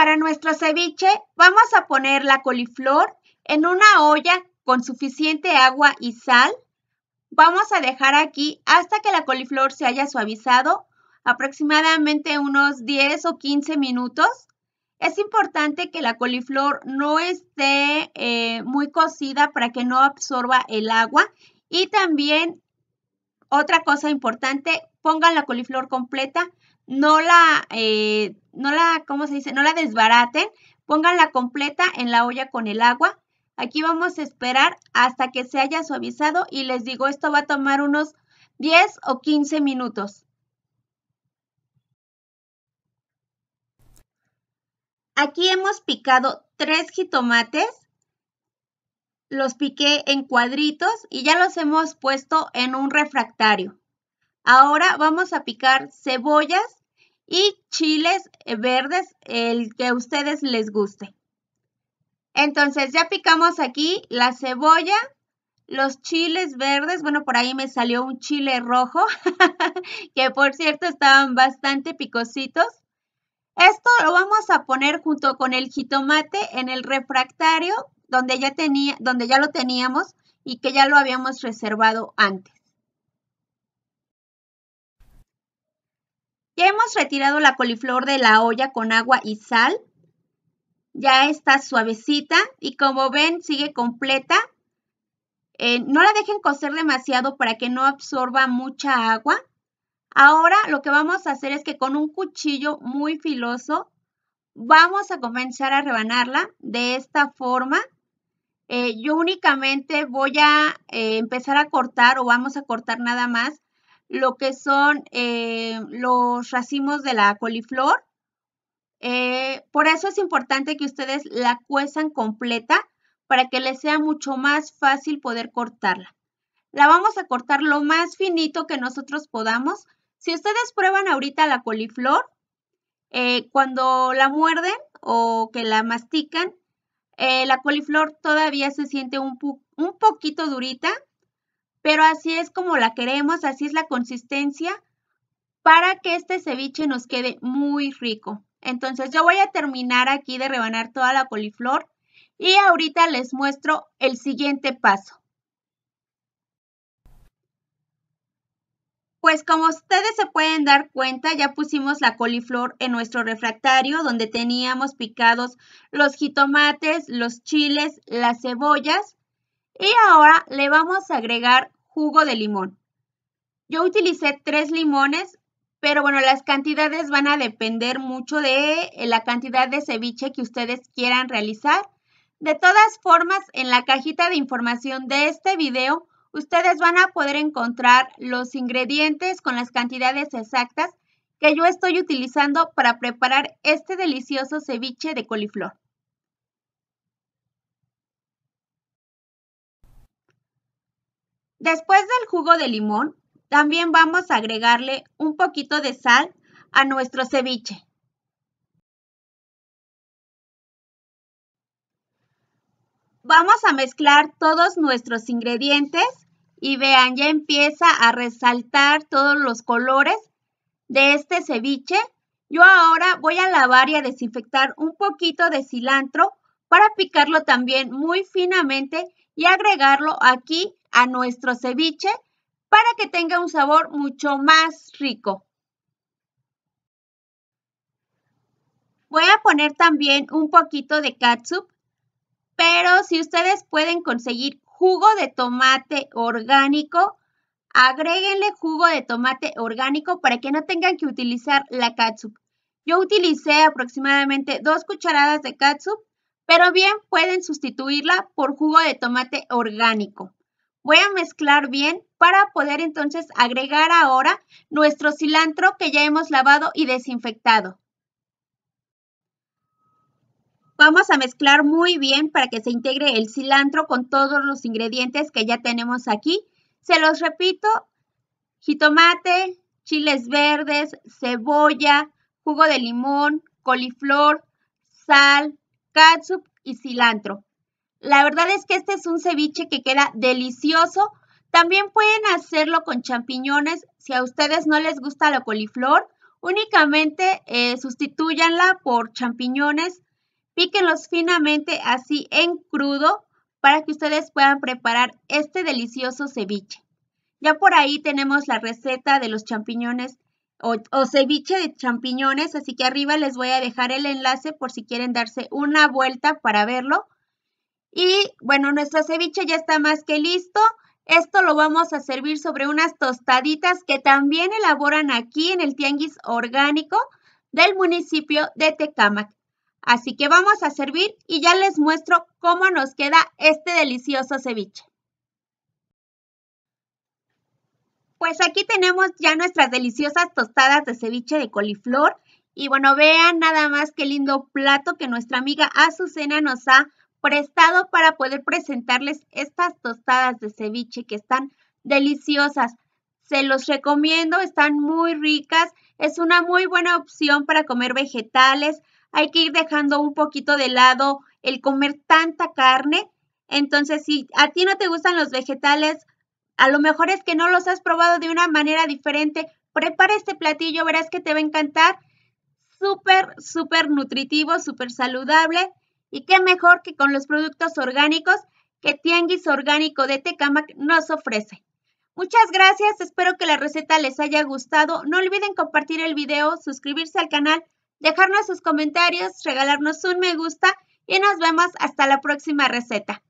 para nuestro ceviche vamos a poner la coliflor en una olla con suficiente agua y sal. Vamos a dejar aquí hasta que la coliflor se haya suavizado, aproximadamente unos 10 o 15 minutos. Es importante que la coliflor no esté eh, muy cocida para que no absorba el agua. Y también, otra cosa importante, pongan la coliflor completa, no la eh, no la, ¿cómo se dice? No la desbaraten, pónganla completa en la olla con el agua. Aquí vamos a esperar hasta que se haya suavizado y les digo, esto va a tomar unos 10 o 15 minutos. Aquí hemos picado tres jitomates. Los piqué en cuadritos y ya los hemos puesto en un refractario. Ahora vamos a picar cebollas y chiles verdes, el que a ustedes les guste. Entonces ya picamos aquí la cebolla, los chiles verdes, bueno, por ahí me salió un chile rojo, que por cierto estaban bastante picositos. Esto lo vamos a poner junto con el jitomate en el refractario donde ya, tenía, donde ya lo teníamos y que ya lo habíamos reservado antes. hemos retirado la coliflor de la olla con agua y sal. Ya está suavecita y como ven sigue completa. Eh, no la dejen cocer demasiado para que no absorba mucha agua. Ahora lo que vamos a hacer es que con un cuchillo muy filoso vamos a comenzar a rebanarla de esta forma. Eh, yo únicamente voy a eh, empezar a cortar o vamos a cortar nada más lo que son eh, los racimos de la coliflor. Eh, por eso es importante que ustedes la cuezan completa para que les sea mucho más fácil poder cortarla. La vamos a cortar lo más finito que nosotros podamos. Si ustedes prueban ahorita la coliflor, eh, cuando la muerden o que la mastican, la coliflor todavía se siente un, un poquito durita, pero así es como la queremos, así es la consistencia para que este ceviche nos quede muy rico. Entonces yo voy a terminar aquí de rebanar toda la coliflor y ahorita les muestro el siguiente paso. Pues como ustedes se pueden dar cuenta, ya pusimos la coliflor en nuestro refractario donde teníamos picados los jitomates, los chiles, las cebollas y ahora le vamos a agregar jugo de limón. Yo utilicé tres limones, pero bueno, las cantidades van a depender mucho de eh, la cantidad de ceviche que ustedes quieran realizar. De todas formas, en la cajita de información de este video, ustedes van a poder encontrar los ingredientes con las cantidades exactas que yo estoy utilizando para preparar este delicioso ceviche de coliflor. Después del jugo de limón, también vamos a agregarle un poquito de sal a nuestro ceviche. Vamos a mezclar todos nuestros ingredientes y vean, ya empieza a resaltar todos los colores de este ceviche. Yo ahora voy a lavar y a desinfectar un poquito de cilantro para picarlo también muy finamente y agregarlo aquí a nuestro ceviche para que tenga un sabor mucho más rico. Voy a poner también un poquito de catsup, pero si ustedes pueden conseguir jugo de tomate orgánico, agréguenle jugo de tomate orgánico para que no tengan que utilizar la catsup. Yo utilicé aproximadamente dos cucharadas de catsup, pero bien pueden sustituirla por jugo de tomate orgánico. Voy a mezclar bien para poder entonces agregar ahora nuestro cilantro que ya hemos lavado y desinfectado. Vamos a mezclar muy bien para que se integre el cilantro con todos los ingredientes que ya tenemos aquí. Se los repito, jitomate, chiles verdes, cebolla, jugo de limón, coliflor, sal, catsup y cilantro. La verdad es que este es un ceviche que queda delicioso. También pueden hacerlo con champiñones si a ustedes no les gusta la coliflor. Únicamente eh, sustituyanla por champiñones, píquenlos finamente así en crudo para que ustedes puedan preparar este delicioso ceviche. Ya por ahí tenemos la receta de los champiñones o, ceviche de champiñones, así que arriba les voy a dejar el enlace por si quieren darse una vuelta para verlo. Y bueno, nuestro ceviche ya está más que listo. Esto lo vamos a servir sobre unas tostaditas que también elaboran aquí en el Tianguis Orgánico del municipio de Tecámac. Así que vamos a servir y ya les muestro cómo nos queda este delicioso ceviche. Pues aquí tenemos ya nuestras deliciosas tostadas de ceviche de coliflor. Y bueno, vean nada más qué lindo plato que nuestra amiga Azucena nos ha prestado para poder presentarles estas tostadas de ceviche que están deliciosas. Se los recomiendo, están muy ricas, es una muy buena opción para comer vegetales. Hay que ir dejando un poquito de lado el comer tanta carne. Entonces, si a ti no te gustan los vegetales, a lo mejor es que no los has probado de una manera diferente. Prepara este platillo, verás que te va a encantar. Súper, súper nutritivo, súper saludable y qué mejor que con los productos orgánicos que Tianguis Orgánico de Tecamac nos ofrece. Muchas gracias, espero que la receta les haya gustado. No olviden compartir el video, suscribirse al canal, dejarnos sus comentarios, regalarnos un me gusta y nos vemos hasta la próxima receta.